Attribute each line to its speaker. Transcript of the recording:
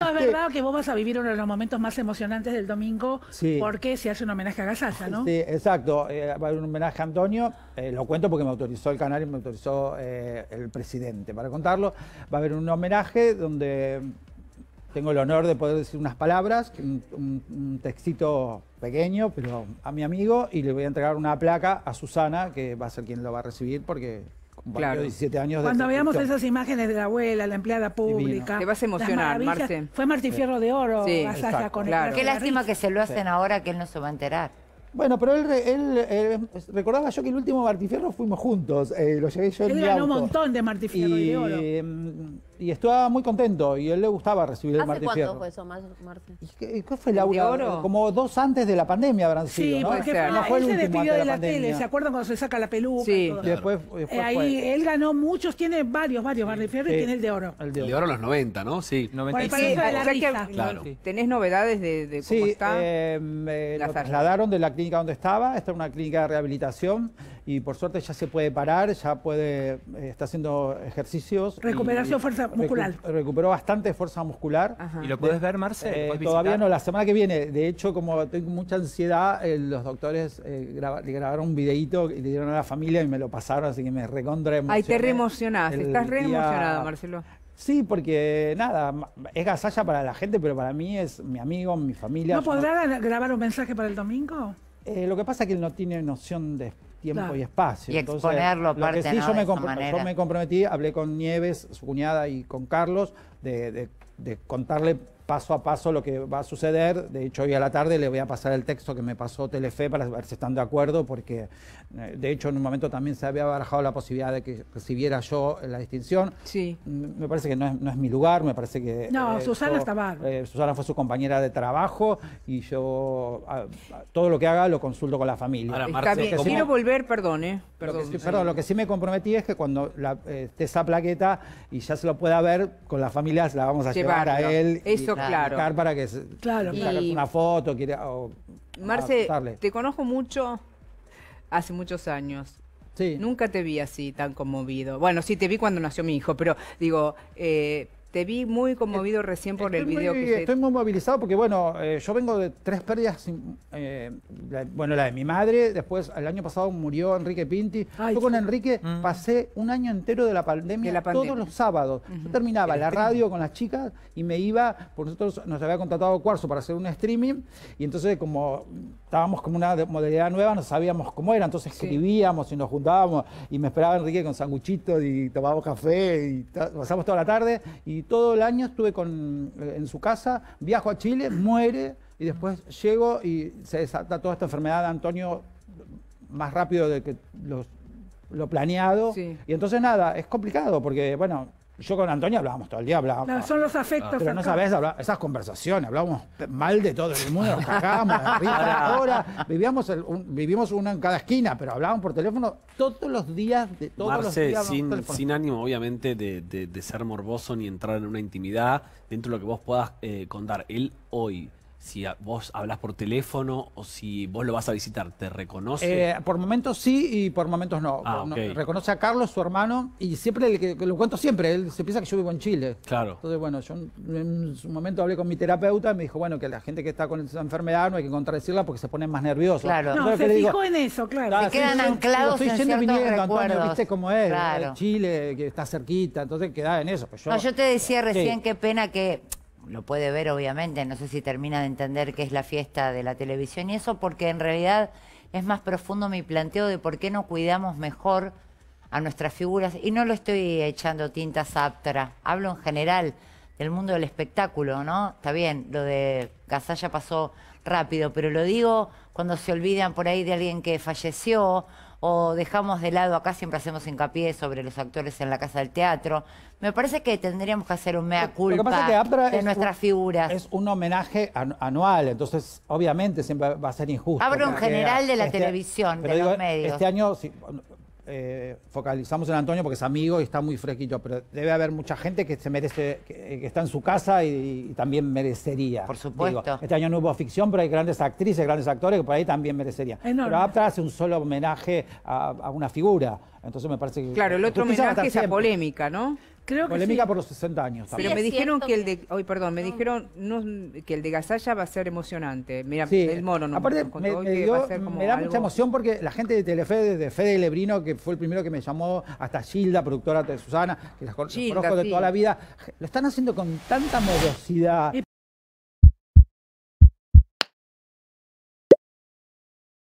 Speaker 1: es verdad que vos vas a vivir uno de los momentos más emocionantes del domingo porque se hace un homenaje a Gasalla, ¿no? Sí, exacto. Eh, va a haber un homenaje a Antonio. Eh, lo cuento porque me autorizó el canal y me autorizó eh, el presidente para contarlo. Va a haber un homenaje donde tengo el honor de poder decir unas palabras, un textito pequeño, pero a mi amigo, y le voy a entregar una placa a Susana, que va a ser quien lo va a recibir porque claro. años. Cuando veamos esas imágenes de la abuela, la empleada pública. Te vas a emocionar, Marce. Fue Martifierro de Oro, sí. Qué lástima que se lo hacen ahora que él no se va a enterar. Bueno, pero él, eh, recordaba yo que el último Martifierro fuimos juntos. Eh, lo llevé yo él ganó un montón de Martifierro de Oro. Mm, y estaba muy contento y a él le gustaba recibir el Martín cuánto fue eso, Martín? qué, fue Laura? Como dos antes de la pandemia habrán sido, sí, por Porque no fue el se despidió de la, tele, ¿se acuerdan cuando se saca la peluca? Sí, y después, después ahí él ganó muchos, tiene varios, varios sí. Martín Fierro y tiene el de oro. El de oro. en los 90, ¿no? Sí. 90. ¿Tenés novedades de, de cómo está? Eh, trasladaron de la clínica donde estaba, esta es una clínica de rehabilitación y por suerte ya se puede parar, ya puede, eh, está haciendo ejercicios. Recuperación fuerza muscular. recuperó bastante fuerza muscular. ¿Y lo puedes ver, Marce? Eh, todavía no, la semana que viene. De hecho, como tengo mucha ansiedad, eh, los doctores le grabaron un videíto y le dieron a la familia y me lo pasaron, así que me recontra Ay, te emocionás... estás reemocionado, Marcelo. Sí, porque nada, es gasalla para la gente, pero para mí es mi amigo, mi familia. ¿No podrá grabar un mensaje para el domingo? lo que pasa es que él no tiene noción de tiempo y espacio. Y Entonces, exponerlo aparte, lo que sí, yo, me me comprometí, hablé con Nieves, su cuñada, y con Carlos, de, de contarle paso a paso lo que va a suceder. De hecho, hoy a la tarde le voy a pasar el texto que me pasó Telefe para ver si están de acuerdo, porque eh, de hecho en un momento también se había barajado la posibilidad de que recibiera yo la distinción. Sí. Mm, me parece que no es, mi lugar, me parece que... No, eh, Susana estaba... Eh, Susana fue su compañera de trabajo y yo todo lo que haga lo consulto con la familia. Ahora, Marce, quiero volver, perdón, eh. Perdón, lo que, sí, me comprometí es que cuando esté esa plaqueta y ya se lo pueda ver, con la familia la vamos a llevar, a él claro. para que claro, una foto. Marce, te conozco mucho hace muchos años. Sí. Nunca te vi así tan conmovido. Bueno, sí, te vi cuando nació mi hijo, pero digo, eh, te vi muy conmovido eh, recién por el video que Estoy muy movilizado porque, bueno, eh, yo vengo de tres pérdidas. Eh, bueno, la de mi madre, después el año pasado murió Enrique Pinti. yo con Enrique mm. pasé un año entero de la pandemia, todos los sábados. Yo terminaba la radio con las chicas y me iba, por nosotros nos había contratado Cuarzo para hacer un streaming y entonces como estábamos como una modalidad nueva, no sabíamos cómo era, entonces escribíamos y nos juntábamos y me esperaba Enrique con sanguchitos y tomábamos café y pasamos toda la tarde y y todo el año estuve eh, en su casa, viajo a Chile, muere y después llego y se desata toda esta enfermedad de Antonio más rápido de que lo planeado. Y entonces nada, es complicado porque, bueno, yo con Antonio hablábamos todo el día, hablábamos. son los afectos. Pero no sabes esas conversaciones, hablábamos mal de todo el mundo, nos cagábamos ahora. Vivíamos, el, vivimos una en cada esquina, pero hablábamos por teléfono todos los días. De, todos los días sin, ánimo, obviamente, de, ser morboso ni entrar en una intimidad dentro de lo que vos puedas eh, contar. Él hoy si vos hablas por teléfono o si vos lo vas a visitar, ¿te reconoce? Eh, por momentos sí y por momentos no. Ah, reconoce a Carlos, su hermano, y siempre el que, lo cuento siempre, él se piensa que yo vivo en Chile. Claro. Entonces, bueno, yo en su momento hablé con mi terapeuta y me dijo, bueno, que la gente que está con esa enfermedad no hay que contradecirla porque se pone más nervioso. Claro. No, se fijó en eso, claro. Ah, se quedan anclados estoy en viniendo, Antonio, viste cómo es, eh, claro. Chile, que está cerquita, entonces queda en eso. Pues yo, no, yo te decía recién qué pena que lo puede ver obviamente, no sé si termina de entender qué es la fiesta de la televisión y eso porque en realidad es más profundo mi planteo de por qué no cuidamos mejor a nuestras figuras y no lo estoy echando tintas aptra, hablo en general del mundo del espectáculo, ¿no? Está bien, lo de Casalla pasó rápido, pero lo digo cuando se olvidan por ahí de alguien que falleció o dejamos de lado, acá siempre hacemos hincapié sobre los actores en la casa del teatro. Me parece que tendríamos que hacer un mea culpa es de nuestras figuras. Es un homenaje anual, entonces obviamente siempre va a ser injusto. Abro en general de la este televisión, de los este medios. Este año, eh, focalizamos en Antonio porque es amigo y está muy fresquito, pero debe haber mucha gente que se merece, que, está en su casa y, también merecería. Por supuesto. este año no hubo ficción, pero hay grandes actrices, grandes actores que por ahí también merecerían. Pero Aptra hace un solo homenaje a, una figura. Entonces me parece que. Claro, el otro homenaje es la polémica, ¿no? Polémica por los 60 años Pero me dijeron que el de. Hoy, perdón, me dijeron que el de Gazalla va a ser emocionante. Mira, el mono no Aparte, me, dio, me, da mucha emoción porque la gente de Telefe, de Fede Lebrino, que fue el primero que me llamó, hasta Gilda, productora de Susana, que las conozco de toda la vida, lo están haciendo con tanta morosidad.